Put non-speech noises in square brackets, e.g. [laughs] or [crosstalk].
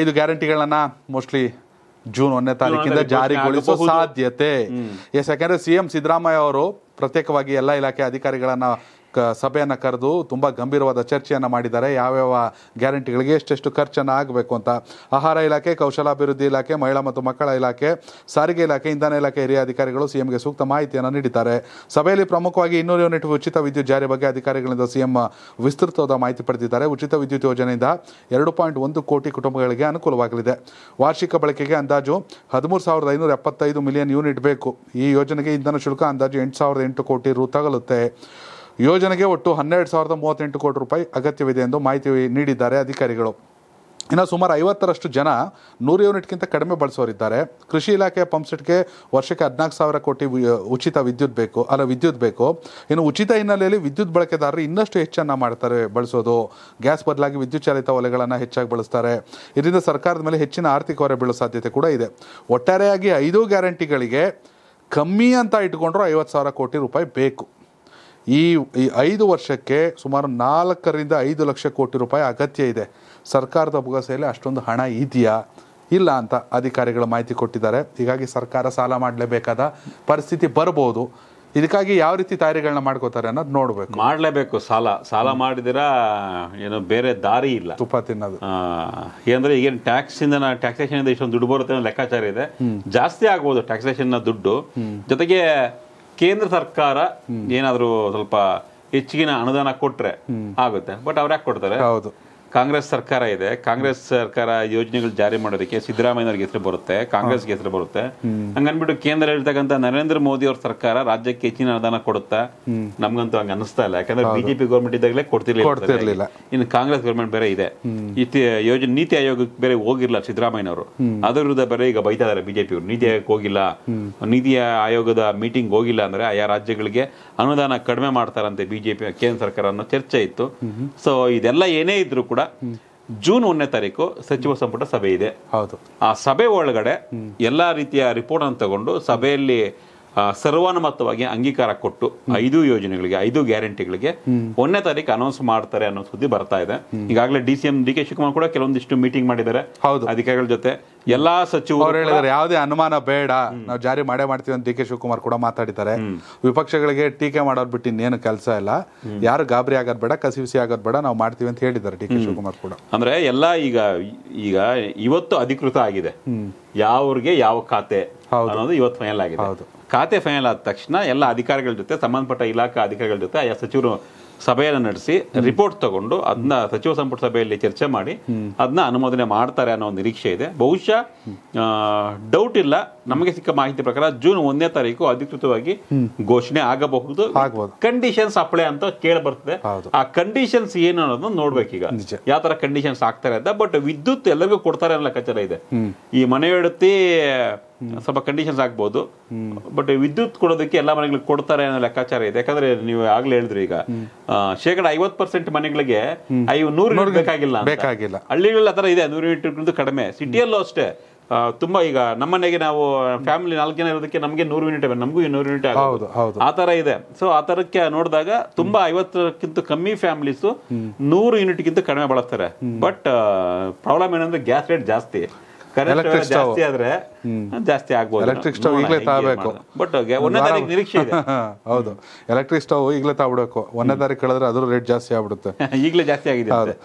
ಐದು ಗ್ಯಾರಂಟಿಗಳನ್ನ mostly June ಒಂದನೇ ತಾರೀಕಿಂದ ಜಾರಿಗೊಳಿಸುವ ಸಾಧ್ಯತೆ ಯಾಕಂದ್ರೆ ಸಿ ಸಿದ್ದರಾಮಯ್ಯ ಅವರು ಪ್ರತ್ಯೇಕವಾಗಿ ಎಲ್ಲ ಇಲಾಖೆ ಅಧಿಕಾರಿಗಳನ್ನ ಕ ಸಭೆಯನ್ನು ಕರೆದು ತುಂಬ ಗಂಭೀರವಾದ ಚರ್ಚೆಯನ್ನು ಮಾಡಿದ್ದಾರೆ ಯಾವ್ಯಾವ ಗ್ಯಾರಂಟಿಗಳಿಗೆ ಎಷ್ಟೆಷ್ಟು ಖರ್ಚನ್ನು ಆಗಬೇಕು ಅಂತ ಆಹಾರ ಇಲಾಖೆ ಕೌಶಲಾಭಿವೃದ್ಧಿ ಇಲಾಖೆ ಮಹಿಳಾ ಮತ್ತು ಮಕ್ಕಳ ಇಲಾಖೆ ಸಾರಿಗೆ ಇಲಾಖೆ ಇಂಧನ ಇಲಾಖೆ ಹಿರಿಯ ಅಧಿಕಾರಿಗಳು ಸಿಎಂಗೆ ಸೂಕ್ತ ಮಾಹಿತಿಯನ್ನು ನೀಡಿದ್ದಾರೆ ಸಭೆಯಲ್ಲಿ ಪ್ರಮುಖವಾಗಿ ಇನ್ನೂರು ಯೂನಿಟ್ ಉಚಿತ ವಿದ್ಯುತ್ ಜಾರಿ ಬಗ್ಗೆ ಅಧಿಕಾರಿಗಳಿಂದ ಸಿಎಂ ವಿಸ್ತೃತವಾದ ಮಾಹಿತಿ ಪಡೆದಿದ್ದಾರೆ ಉಚಿತ ವಿದ್ಯುತ್ ಯೋಜನೆಯಿಂದ ಎರಡು ಪಾಯಿಂಟ್ ಒಂದು ಕೋಟಿ ಕುಟುಂಬಗಳಿಗೆ ಅನುಕೂಲವಾಗಲಿದೆ ವಾರ್ಷಿಕ ಬಳಕೆಗೆ ಅಂದಾಜು ಹದಿಮೂರು ಸಾವಿರದ ಐನೂರ ಎಪ್ಪತ್ತೈದು ಮಿಲಿಯನ್ ಯೂನಿಟ್ ಬೇಕು ಈ ಯೋಜನೆಗೆ ಇಂಧನ ಶುಲ್ಕ ಅಂದಾಜು ಎಂಟು ಸಾವಿರದ ಎಂಟು ಕೋಟಿ ರು ತಗಲುತ್ತೆ ಯೋಜನೆಗೆ ಒಟ್ಟು ಹನ್ನೆರಡು ಸಾವಿರದ ಮೂವತ್ತೆಂಟು ಕೋಟಿ ರೂಪಾಯಿ ಅಗತ್ಯವಿದೆ ಎಂದು ಮಾಹಿತಿ ನೀಡಿದ್ದಾರೆ ಅಧಿಕಾರಿಗಳು ಇನ್ನು ಸುಮಾರು ಐವತ್ತರಷ್ಟು ಜನ ನೂರು ಯೂನಿಟ್ಗಿಂತ ಕಡಿಮೆ ಬಳಸೋರಿದ್ದಾರೆ ಕೃಷಿ ಇಲಾಖೆಯ ಪಂಪ್ಸೆಟ್ಗೆ ವರ್ಷಕ್ಕೆ ಹದಿನಾಲ್ಕು ಸಾವಿರ ಕೋಟಿ ಉಚಿತ ವಿದ್ಯುತ್ ಬೇಕು ಅಲ್ಲ ವಿದ್ಯುತ್ ಬೇಕು ಇನ್ನು ಉಚಿತ ಹಿನ್ನೆಲೆಯಲ್ಲಿ ವಿದ್ಯುತ್ ಬಳಕೆದಾರರು ಇನ್ನಷ್ಟು ಹೆಚ್ಚನ್ನು ಮಾಡ್ತಾರೆ ಬಳಸೋದು ಗ್ಯಾಸ್ ಬದಲಾಗಿ ವಿದ್ಯುತ್ ಚಾಲಿತ ಒಲೆಗಳನ್ನು ಹೆಚ್ಚಾಗಿ ಬಳಸ್ತಾರೆ ಇದರಿಂದ ಸರ್ಕಾರದ ಮೇಲೆ ಹೆಚ್ಚಿನ ಆರ್ಥಿಕ ಹೊರೆ ಬೀಳೋ ಸಾಧ್ಯತೆ ಕೂಡ ಇದೆ ಒಟ್ಟಾರೆಯಾಗಿ ಐದು ಗ್ಯಾರಂಟಿಗಳಿಗೆ ಕಮ್ಮಿ ಅಂತ ಇಟ್ಕೊಂಡ್ರು ಐವತ್ತು ಸಾವಿರ ಕೋಟಿ ರೂಪಾಯಿ ಬೇಕು ಈ ಈ ಐದು ವರ್ಷಕ್ಕೆ ಸುಮಾರು ನಾಲ್ಕರಿಂದ ಐದು ಲಕ್ಷ ಕೋಟಿ ರೂಪಾಯಿ ಅಗತ್ಯ ಇದೆ ಸರ್ಕಾರದ ಬುಗಸೆಯಲ್ಲಿ ಅಷ್ಟೊಂದು ಹಣ ಇದೆಯಾ ಇಲ್ಲ ಅಂತ ಅಧಿಕಾರಿಗಳು ಮಾಹಿತಿ ಕೊಟ್ಟಿದ್ದಾರೆ ಹೀಗಾಗಿ ಸರ್ಕಾರ ಸಾಲ ಮಾಡಲೇಬೇಕಾದ ಪರಿಸ್ಥಿತಿ ಬರ್ಬೋದು ಇದಕ್ಕಾಗಿ ಯಾವ ರೀತಿ ತಯಾರಿಗಳನ್ನ ಮಾಡ್ಕೋತಾರೆ ಅನ್ನೋದು ನೋಡಬೇಕು ಮಾಡಲೇಬೇಕು ಸಾಲ ಸಾಲ ಮಾಡಿದಿರ ಏನು ಬೇರೆ ದಾರಿ ಇಲ್ಲ ತುಪ್ಪ ತಿನ್ನೋದು ಏನಂದ್ರೆ ಈಗೇನು ಟ್ಯಾಕ್ಸಿಂದ ಟ್ಯಾಕ್ಸೇಷನ್ ಇಂದ ಇಷ್ಟೊಂದು ದುಡ್ಡು ಬರುತ್ತೆ ಅನ್ನೋ ಲೆಕ್ಕಾಚಾರ ಇದೆ ಜಾಸ್ತಿ ಆಗ್ಬೋದು ಟ್ಯಾಕ್ಸೇಷನ್ ದುಡ್ಡು ಜೊತೆಗೆ ಕೇಂದ್ರ ಸರ್ಕಾರ ಏನಾದರೂ ಸ್ವಲ್ಪ ಹೆಚ್ಚಿನ ಅನುದಾನ ಕೊಟ್ರೆ ಆಗುತ್ತೆ ಬಟ್ ಅವ್ರ ಯಾಕೆ ಕೊಡ್ತಾರೆ ಹೌದು ಕಾಂಗ್ರೆಸ್ ಸರ್ಕಾರ ಇದೆ ಕಾಂಗ್ರೆಸ್ ಸರ್ಕಾರ ಯೋಜನೆಗಳು ಜಾರಿ ಮಾಡೋದಕ್ಕೆ ಸಿದ್ದರಾಮಯ್ಯವ್ರಿಗೆ ಹೆಸರು ಬರುತ್ತೆ ಕಾಂಗ್ರೆಸ್ಗೆ ಹೆಸರು ಬರುತ್ತೆ ಹಂಗನ್ಬಿಟ್ಟು ಕೇಂದ್ರ ಇರ್ತಕ್ಕಂಥ ನರೇಂದ್ರ ಮೋದಿ ಅವ್ರ ಸರ್ಕಾರ ರಾಜ್ಯಕ್ಕೆ ಹೆಚ್ಚಿನ ಅನುದಾನ ಕೊಡುತ್ತಾ ನಮ್ಗಂತೂ ಹಂಗ ಅನಿಸ್ತಾ ಇಲ್ಲ ಯಾಕಂದ್ರೆ ಬಿಜೆಪಿ ಗೌರ್ಮೆಂಟ್ ಇದ್ದಾಗಲೇ ಕೊಡ್ತಿರ್ಲಿಲ್ಲ ಇನ್ನು ಕಾಂಗ್ರೆಸ್ ಗೌರ್ಮೆಂಟ್ ಬೇರೆ ಇದೆ ಯೋಜನೆ ನೀತಿ ಆಯೋಗಕ್ಕೆ ಬೇರೆ ಹೋಗಿಲ್ಲ ಸಿದ್ದರಾಮಯ್ಯನವರು ಅದ್ರ ವಿರುದ್ಧ ಬೇರೆ ಈಗ ಬೈತಾ ಇದಾರೆ ಬಿಜೆಪಿ ನೀತಿ ಆಯೋಗಕ್ಕೆ ಹೋಗಿಲ್ಲ ನೀತಿ ಆಯೋಗದ ಮೀಟಿಂಗ್ ಹೋಗಿಲ್ಲ ಅಂದ್ರೆ ಆಯಾ ರಾಜ್ಯಗಳಿಗೆ ಅನುದಾನ ಕಡಿಮೆ ಮಾಡ್ತಾರಂತೆ ಬಿಜೆಪಿ ಕೇಂದ್ರ ಸರ್ಕಾರ ಅನ್ನೋ ಚರ್ಚೆ ಇತ್ತು ಸೊ ಇದೆಲ್ಲ ಏನೇ ಇದ್ರು ಕೂಡ ಜೂನ್ ಒಂದನೇ ತಾರೀಕು ಸಚಿವ ಸಂಪುಟ ಸಭೆ ಇದೆ ಹೌದು ಆ ಸಭೆ ಒಳಗಡೆ ಎಲ್ಲಾ ರೀತಿಯ ರಿಪೋರ್ಟ್ ಅನ್ನು ತಗೊಂಡು ಸಭೆಯಲ್ಲಿ ಸರ್ವಾನುಮತವಾಗಿ ಅಂಗೀಕಾರ ಕೊಟ್ಟು ಐದು ಯೋಜನೆಗಳಿಗೆ ಐದು ಗ್ಯಾರಂಟಿಗಳಿಗೆ ಒಂದನೇ ತಾರೀಕು ಅನೌನ್ಸ್ ಮಾಡ್ತಾರೆ ಅನ್ನೋ ಸುದ್ದಿ ಬರ್ತಾ ಇದೆ ಈಗಾಗಲೇ D C M D K Shivakumar ಕೂಡ ಕೆಲವೊಂದಿಷ್ಟು ಮೀಟಿಂಗ್ ಮಾಡಿದ್ದಾರೆ ಹೌದು ಅಧಿಕಾರಿಗಳ ಜೊತೆ ಎಲ್ಲಾ ಸಚಿವರು ಹೇಳಿದ್ದಾರೆ ಯಾವುದೇ ಅನುಮಾನ ಬೇಡ ನಾವು ಜಾರಿ ಮಾಡೇ ಮಾಡ್ತೀವಿ ಅಂತ ಡಿ ಕೆ ಶಿವಕುಮಾರ್ ಕೂಡ ಮಾತಾಡಿದ್ದಾರೆ ವಿಪಕ್ಷಗಳಿಗೆ ಟೀಕೆ ಮಾಡೋರ್ ಬಿಟ್ಟು ಇನ್ನೇನು ಕೆಲಸ ಇಲ್ಲ ಯಾರು ಗಾಬರಿ ಆಗೋದ್ ಬೇಡ ಕಸಿವಿಸಿ ಆಗೋದ್ ಬೇಡ ನಾವು ಮಾಡ್ತೀವಿ ಅಂತ ಹೇಳಿದ್ದಾರೆ ಡಿ ಕೆ ಶಿವಕುಮಾರ್ ಕೂಡ ಅಂದ್ರೆ ಎಲ್ಲಾ ಈಗ ಈಗ ಇವತ್ತು ಅಧಿಕೃತ ಆಗಿದೆ ಯಾವ್ರಿಗೆ ಯಾವ ಖಾತೆ ಅನ್ನೋದು ಇವತ್ತು ಫೈನಲ್ ಆಗಿದೆ ಖಾತೆ ಫೈನಲ್ ಆದ ತಕ್ಷಣ ಎಲ್ಲ ಅಧಿಕಾರಿಗಳ ಜೊತೆ ಸಂಬಂಧಪಟ್ಟ ಇಲಾಖಾ ಅಧಿಕಾರಿಗಳ ಜೊತೆ ಆಯಾ ಸಚಿವರು ಸಭೆಯನ್ನು ನಡೆಸಿ ರಿಪೋರ್ಟ್ ತಗೊಂಡು ಅದನ್ನ ಸಚಿವ ಸಂಪುಟ ಸಭೆಯಲ್ಲಿ ಚರ್ಚೆ ಮಾಡಿ ಅದನ್ನ ಅನುಮೋದನೆ ಮಾಡ್ತಾರೆ ಅನ್ನೋ ಒಂದು ನಿರೀಕ್ಷೆ ಇದೆ ಬಹುಶಃ ಡೌಟ್ ಇಲ್ಲ ನಮಗೆ ಸಿಕ್ಕ ಮಾಹಿತಿ ಪ್ರಕಾರ ಜೂನ್ ಒಂದನೇ ತಾರೀಕು ಅಧಿಕೃತವಾಗಿ ಘೋಷಣೆ ಆಗಬಹುದು ಕಂಡೀಷನ್ಸ್ ಅಪ್ಲೈ ಅಂತ ಕೇಳಿ ಬರ್ತದೆ ಆ ಕಂಡೀಷನ್ಸ್ ಏನು ಅನ್ನೋದನ್ನ ನೋಡ್ಬೇಕೀಗ ಯಾವ ತರ ಕಂಡೀಷನ್ಸ್ ಆಗ್ತಾರೆ ಅಂತ ಬಟ್ ವಿದ್ಯುತ್ ಎಲ್ಲರಿಗೂ ಕೊಡ್ತಾರೆ ಅನ್ನೋ ಲೆಕ್ಕಾಚಾರ ಇದೆ ಈ ಮನೆಯೊಡತಿ ಸ್ವಲ್ಪ ಕಂಡೀಷನ್ಸ್ ಆಗ್ಬೋದು ಬಟ್ ವಿದ್ಯುತ್ ಕೊಡೋದಕ್ಕೆ ಎಲ್ಲ ಮನೆಗಳಿಗೆ ಕೊಡ್ತಾರೆ ಅನ್ನೋ ಲೆಕ್ಕಾಚಾರ ಇದೆ ಯಾಕಂದ್ರೆ ನೀವು ಆಗ್ಲೇ ಹೇಳಿದ್ರಿ ಈಗ ಶೇಕಡ ಐವತ್ ಪರ್ಸೆಂಟ್ ಮನೆಗಳಿಗೆ ಐವ ನೂರು ಬೇಕಾಗಿಲ್ಲ ಬೇಕಾಗಿಲ್ಲ ಹಳ್ಳಿಗಳಲ್ಲಿ ಆತರ ಇದೆ ನೂರು ಯೂನಿಟ್ ಕಡಿಮೆ ಸಿಟಿಯಲ್ಲೂ ಅಷ್ಟೇ ತುಂಬಾ ಈಗ ನಮ್ಮನೆಗೆ ನಾವು ಫ್ಯಾಮಿಲಿ ನಾಲ್ಕು ಜನ ಇರೋದಕ್ಕೆ ನಮಗೆ ನೂರು ಯೂನಿಟ್ ನಮಗೂ ನೂರು ಯೂನಿಟ್ ಹೌದು ಇದೆ ಸೊ ಆತರಕ್ಕೆ ನೋಡಿದಾಗ ತುಂಬಾ ಐವತ್ತಕ್ಕಿಂತ ಕಮ್ಮಿ ಫ್ಯಾಮಿಲೀಸ್ ನೂರು ಗಿಂತ ಕಡಿಮೆ ಬಳಸ್ತಾರೆ ಬಟ್ ಪ್ರಾಬ್ಲಮ್ ಏನಂದ್ರೆ ಗ್ಯಾಸ್ ರೇಟ್ ಜಾಸ್ತಿ ಕರೆಂಟ್ ಜಾಸ್ತಿ ಜಾಸ್ತಿ ಆಗ್ಬೋದು ಎಲೆಕ್ಟ್ರಿಕ್ ಸ್ಟವ್ ಈಗಲೇ ತಾಬೇಕು ಬಟ್ ಒಂದನೇ ನಿರೀಕ್ಷೆ ಇದೆ [laughs] ಹೌದು ಎಲೆಕ್ಟ್ರಿಕ್ ಸ್ಟವ್ ಈಗಲೇ ತಾಬಿಡಬೇಕು ಒಂದನೇ ತಾರೀಕು ಕಳೆದ್ರೆ ಅದ್ರ ರೇಟ್ ಜಾಸ್ತಿ ಆಗ್ಬಿಡುತ್ತೆ [laughs] ಈಗಲೇ ಜಾಸ್ತಿ ಆಗಿದೆ